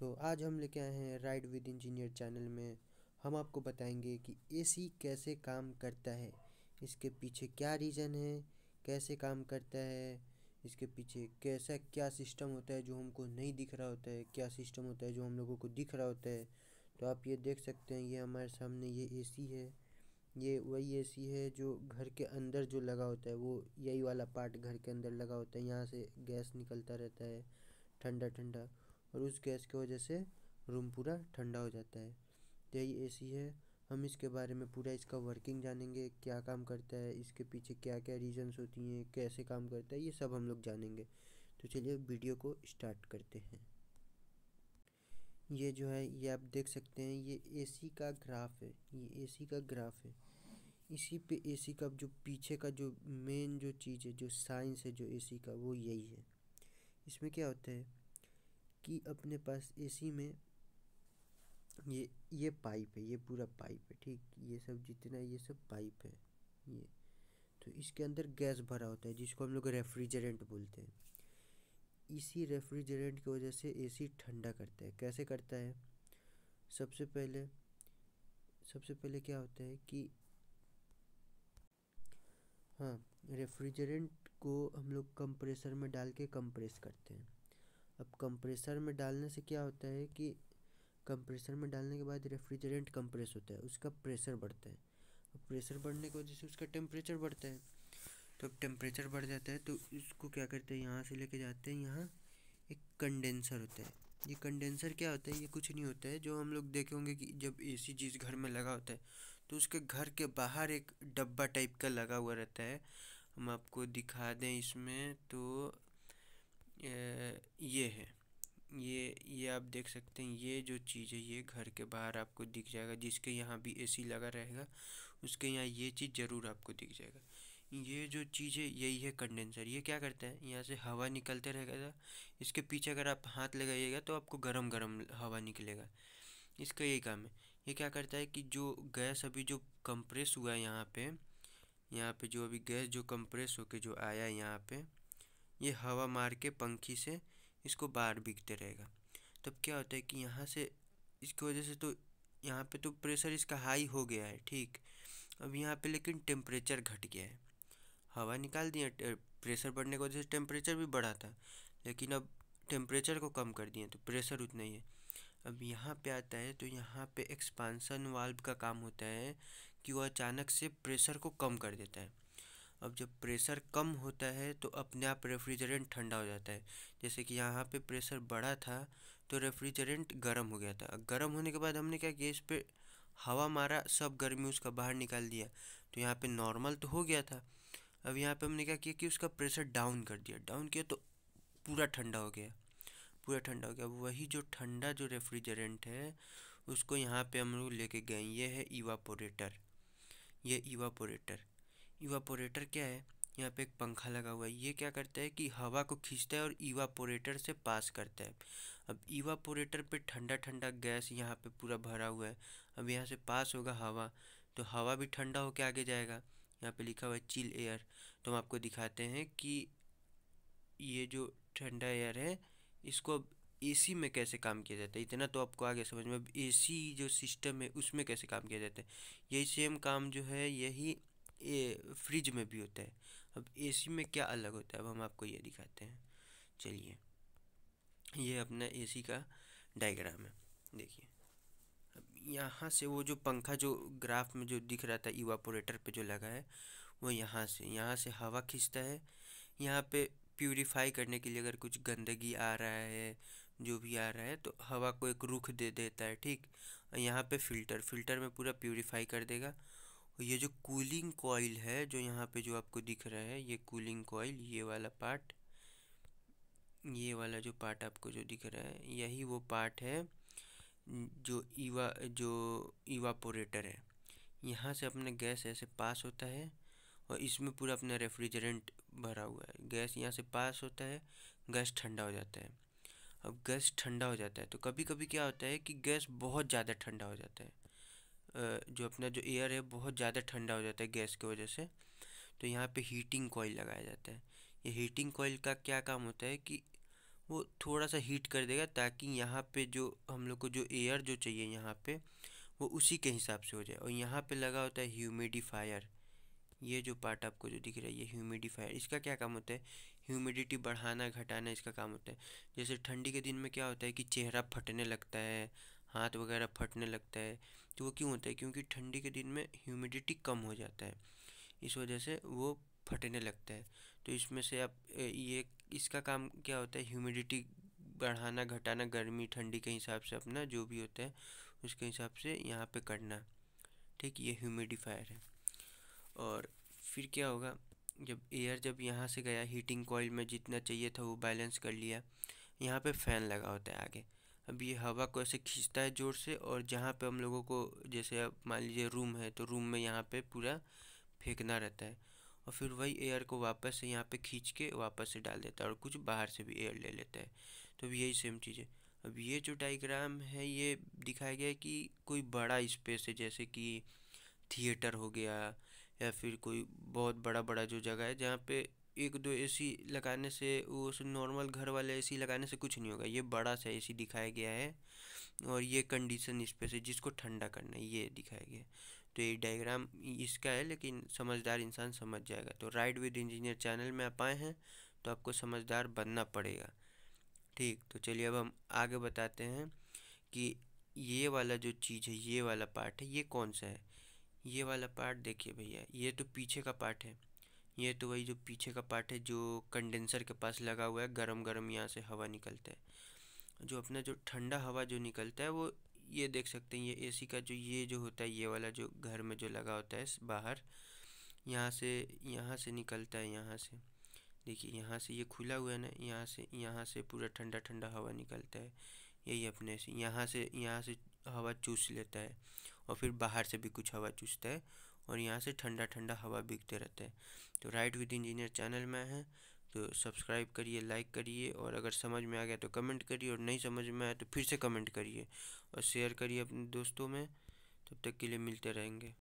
तो आज हम लेके आए हैं राइड विद इंजीनियर चैनल में हम आपको बताएंगे कि एसी कैसे काम करता है इसके पीछे क्या रीज़न है कैसे काम करता है इसके पीछे कैसा क्या सिस्टम होता है जो हमको नहीं दिख रहा होता है क्या सिस्टम होता है जो हम लोगों को दिख रहा होता है तो आप ये देख सकते हैं ये हमारे सामने ये ए है ये वही ए है जो घर के अंदर जो लगा होता है वो यही वाला पार्ट घर के अंदर लगा होता है यहाँ से गैस निकलता रहता है ठंडा ठंडा और उस गैस की वजह से रूम पूरा ठंडा हो जाता है यही ए है हम इसके बारे में पूरा इसका वर्किंग जानेंगे क्या काम करता है इसके पीछे क्या क्या रीजंस होती हैं कैसे काम करता है ये सब हम लोग जानेंगे तो चलिए वीडियो को स्टार्ट करते हैं ये जो है ये आप देख सकते हैं ये एसी का ग्राफ है ये एसी का ग्राफ है इसी पे एसी का जो पीछे का जो मेन जो चीज़ है जो साइंस है जो ए का वो यही है इसमें क्या होता है कि अपने पास एसी में ये ये पाइप है ये पूरा पाइप है ठीक ये सब जितना ये सब पाइप है ये तो इसके अंदर गैस भरा होता है जिसको हम लोग रेफ्रिजरेंट बोलते हैं इसी रेफ्रिजरेंट की वजह से एसी ठंडा करता है कैसे करता है सबसे पहले सबसे पहले क्या होता है कि हाँ रेफ्रिजरेंट को हम लोग कंप्रेसर में डाल के कंप्रेस करते हैं अब कंप्रेसर में डालने से क्या होता है कि कंप्रेसर में डालने के बाद रेफ्रिजरेंट कंप्रेस होता है उसका प्रेशर बढ़ता है अब प्रेशर बढ़ने की वजह से उसका टेम्परेचर बढ़ता है तो अब टेम्परेचर बढ़ जाता है तो इसको क्या करते हैं यहाँ से लेके जाते हैं यहाँ एक कंडेंसर होता है ये कंडेंसर क्या होता है ये कुछ नहीं होता है जो हम लोग देखे होंगे कि जब ए जिस घर में लगा होता है तो उसके घर के बाहर एक डब्बा टाइप का लगा हुआ रहता है हम आपको दिखा दें इसमें तो ये है ये ये आप देख सकते हैं ये जो चीज़ है ये घर के बाहर आपको दिख जाएगा जिसके यहाँ भी एसी लगा रहेगा उसके यहाँ ये चीज़ ज़रूर आपको दिख जाएगा ये जो चीज़ है यही है कंडेंसर ये क्या करता है यहाँ से हवा निकलते रहेगा इसके पीछे अगर आप हाथ लगाइएगा तो आपको गर्म गर्म हवा निकलेगा इसका यही काम है ये क्या करता है कि जो गैस अभी जो कंप्रेस हुआ है यहाँ पर यहाँ पर जो अभी गैस जो कंप्रेस होकर जो आया है यहाँ पर ये हवा मार के पंखी से इसको बाहर बिकते रहेगा तब क्या होता है कि यहाँ से इसकी वजह से तो यहाँ पे तो प्रेशर इसका हाई हो गया है ठीक अब यहाँ पे लेकिन टेम्परेचर घट गया है हवा निकाल दिया प्रेशर बढ़ने की वजह से टेम्परेचर भी बढ़ा था लेकिन अब टेम्परेचर को कम कर दिए तो प्रेशर उतना ही है अब यहाँ पे आता है तो यहाँ पे एक्सपांसन वाल्व का काम होता है कि वो अचानक से प्रेशर को कम कर देता है अब जब प्रेशर कम होता है तो अपने आप रेफ्रिजरेंट ठंडा हो जाता है जैसे कि यहाँ पे प्रेशर बढ़ा था तो रेफ्रिजरेंट गर्म हो गया था गर्म होने के बाद हमने क्या गैस पे हवा मारा सब गर्मी उसका बाहर निकाल दिया तो यहाँ पे नॉर्मल तो हो गया था अब यहाँ पे हमने क्या किया कि उसका प्रेशर डाउन कर दिया डाउन किया तो पूरा ठंडा हो गया पूरा ठंडा हो गया वही जो ठंडा जो रेफ्रिजरेंट है उसको यहाँ पे हम लोग लेके गए ये है इवापोरेटर ये इवापोरेटर इवापोरेटर क्या है यहाँ पे एक पंखा लगा हुआ है ये क्या करता है कि हवा को खींचता है और इवापोरेटर से पास करता है अब इवापोरेटर पे ठंडा ठंडा गैस यहाँ पे पूरा भरा हुआ है अब यहाँ से पास होगा हवा तो हवा भी ठंडा होकर आगे जाएगा यहाँ पे लिखा हुआ है चिल एयर तो हम आपको दिखाते हैं कि ये जो ठंडा एयर है इसको अब एसी में कैसे काम किया जाता है इतना तो आपको आगे समझ में अब एसी जो सिस्टम है उसमें कैसे काम किया जाता है यही सेम काम जो है यही ये फ्रिज में भी होता है अब एसी में क्या अलग होता है अब हम आपको ये दिखाते हैं चलिए ये अपना एसी का डायग्राम है देखिए अब यहाँ से वो जो पंखा जो ग्राफ में जो दिख रहा था इवापोरेटर पे जो लगा है वो यहाँ से यहाँ से हवा खींचता है यहाँ पे प्यूरीफाई करने के लिए अगर कुछ गंदगी आ रहा है जो भी आ रहा है तो हवा को एक रुख दे देता है ठीक यहाँ पे फिल्टर फिल्टर में पूरा प्यूरीफाई कर देगा ये जो कूलिंग कोयल है जो यहाँ पे जो आपको दिख रहा है ये कूलिंग कोयल ये वाला पार्ट ये वाला जो पार्ट आपको जो दिख रहा है यही वो पार्ट है जो ईवा जो ईवापोरेटर है यहाँ से अपना गैस ऐसे पास होता है और इसमें पूरा अपना रेफ्रिजरेंट भरा हुआ है गैस यहाँ से पास होता है गैस ठंडा हो जाता है अब गैस ठंडा हो जाता है तो कभी कभी क्या होता है कि गैस बहुत ज़्यादा ठंडा हो जाता है जो अपना जो एयर है बहुत ज़्यादा ठंडा हो जाता है गैस की वजह से तो यहाँ पे हीटिंग कोयल लगाया जाता है ये हीटिंग कोयल का क्या काम होता है कि वो थोड़ा सा हीट कर देगा ताकि यहाँ पे जो हम लोग को जो एयर जो चाहिए यहाँ पे वो उसी के हिसाब से हो जाए और यहाँ पे लगा होता है ह्यूमिडिफायर ये जो पार्ट आपको जो दिख रहा है ये ह्यूमिडिफायर इसका क्या काम होता है ह्यूमिडिटी बढ़ाना घटाना इसका काम होता है जैसे ठंडी के दिन में क्या होता है कि चेहरा फटने लगता है हाथ वगैरह फटने लगता है तो वो क्यों होता है क्योंकि ठंडी के दिन में ह्यूमिडिटी कम हो जाता है इस वजह से वो फटने लगता है तो इसमें से आप ये इसका काम क्या होता है ह्यूमिडिटी बढ़ाना घटाना गर्मी ठंडी के हिसाब से अपना जो भी होता है उसके हिसाब से यहाँ पे करना ठीक ये ह्यूमिडिफायर है और फिर क्या होगा जब एयर जब यहाँ से गया हीटिंग कोयल में जितना चाहिए था वो बैलेंस कर लिया यहाँ पे फ़ैन लगा होता है आगे अब ये हवा को ऐसे खींचता है ज़ोर से और जहाँ पे हम लोगों को जैसे अब मान लीजिए रूम है तो रूम में यहाँ पे पूरा फेंकना रहता है और फिर वही एयर को वापस से यहाँ पे खींच के वापस से डाल देता है और कुछ बाहर से भी एयर ले लेता है तो अब यही सेम चीज़ है अब ये जो डाइग्राम है ये दिखाया गया है कि कोई बड़ा स्पेस है जैसे कि थिएटर हो गया या फिर कोई बहुत बड़ा बड़ा जो जगह है जहाँ पे एक दो ए_सी लगाने से उस नॉर्मल घर वाले ए_सी लगाने से कुछ नहीं होगा ये बड़ा सा ए_सी दिखाया गया है और ये कंडीशन इस पर से जिसको ठंडा करना है ये दिखाया गया तो ये डायग्राम इसका है लेकिन समझदार इंसान समझ जाएगा तो राइड विद इंजीनियर चैनल में आप आए हैं तो आपको समझदार बनना पड़ेगा ठीक तो चलिए अब हम आगे बताते हैं कि ये वाला जो चीज़ है ये वाला पार्ट है ये कौन सा है ये वाला पार्ट देखिए भैया ये तो पीछे का पार्ट है ये तो वही जो पीछे का पार्ट है जो कंडेंसर के पास लगा हुआ है गरम गरम यहाँ से हवा निकलता है जो अपना जो ठंडा हवा जो निकलता है वो ये देख सकते हैं ये एसी का जो ये जो होता है ये वाला जो घर में जो लगा होता है बाहर यहाँ से यहाँ से निकलता है यहाँ से देखिए यहाँ से ये खुला हुआ है ना यहाँ से यहाँ से पूरा ठंडा ठंडा हवा निकलता है यही अपने से यहाँ से यहाँ से हवा चूस लेता है और फिर बाहर से भी कुछ हवा चूसता है और यहाँ से ठंडा ठंडा हवा बिकते रहता है तो राइट विद इंजीनियर चैनल में है तो सब्सक्राइब करिए लाइक करिए और अगर समझ में आ गया तो कमेंट करिए और नहीं समझ में आया तो फिर से कमेंट करिए और शेयर करिए अपने दोस्तों में तब तक के लिए मिलते रहेंगे